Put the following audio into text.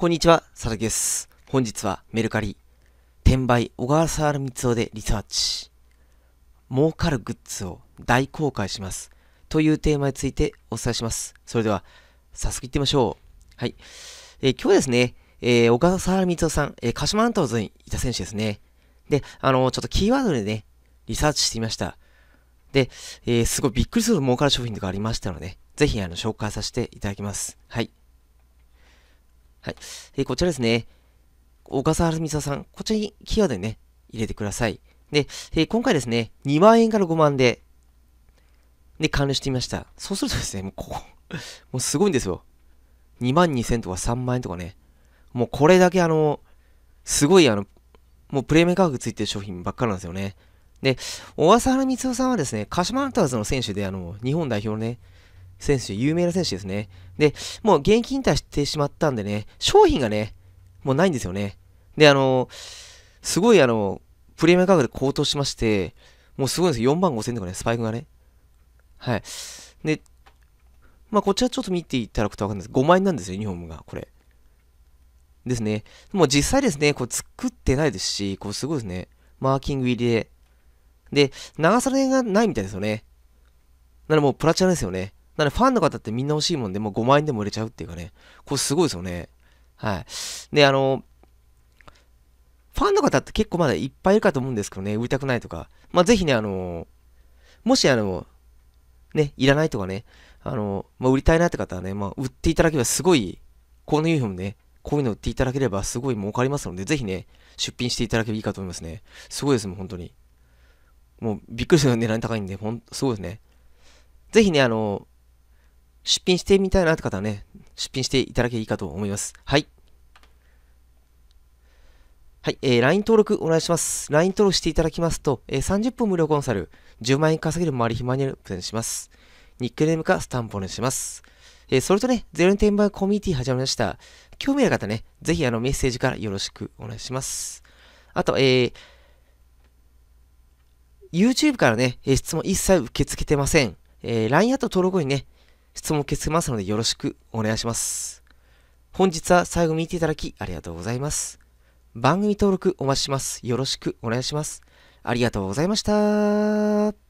こんにちは、佐々木です。本日はメルカリ、転売小笠原光雄でリサーチ、儲かるグッズを大公開します。というテーマについてお伝えします。それでは、早速行ってみましょう。はい。えー、今日ですね、えー、小笠原光雄さん、えー、鹿島アントーズにいた選手ですね。で、あのー、ちょっとキーワードでね、リサーチしてみました。で、えー、すごいびっくりする儲かる商品とかありましたので、ぜひあの紹介させていただきます。はい。はい。えー、こちらですね。小笠原美沙さん。こちらにキーワードにね、入れてください。で、えー、今回ですね、2万円から5万で、で、完了してみました。そうするとですね、もうここ、もうすごいんですよ。2万2000とか3万円とかね。もうこれだけあの、すごいあの、もうプレミア価格ついてる商品ばっかりなんですよね。で、小笠原光夫さんはですね、鹿島アンターズの選手で、あの、日本代表のね、選手、有名な選手ですね。で、もう現役引退してしまったんでね、商品がね、もうないんですよね。で、あの、すごいあの、プレミア価格で高騰しまして、もうすごいんですよ。4万5千とかね、スパイクがね。はい。で、まあ、こちらちょっと見ていただくとわかるんです5万円なんですよ、ユニフォームが、これ。ですね。もう実際ですね、こう作ってないですし、こうすごいですね。マーキング入りで。で、長さがないみたいですよね。なのでもうプラチナですよね。なのでファンの方ってみんな欲しいもんで、もう5万円でも売れちゃうっていうかね、これすごいですよね。はい。で、あの、ファンの方って結構まだいっぱいいるかと思うんですけどね、売りたくないとか。まあ、ぜひね、あの、もしあの、ね、いらないとかね、あの、まあ、売りたいなって方はね、まあ、売っていただければすごい、このユニフォームね、こういうの売っていただければすごい儲かりますので、ぜひね、出品していただければいいかと思いますね。すごいですもん、本当に。もう、びっくりするの値段高いんで、ほん、すごいですね。ぜひね、あの、出品してみたいなって方はね、出品していただけばいいかと思います。はい。はい、えー、LINE 登録お願いします。LINE 登録していただきますと、えー、30分無料コンサル、10万円稼げる回り暇にプレゼンします。ニックネームかスタンプお願いします。えー、それとね、ゼロ転売コミュニティ始まりました。興味ある方ね、ぜひあのメッセージからよろしくお願いします。あと、えー、YouTube からね、質問一切受け付けてません。えー、LINE アット登録後にね、質問受け付けますのでよろしくお願いします。本日は最後見ていただきありがとうございます。番組登録お待ちします。よろしくお願いします。ありがとうございました。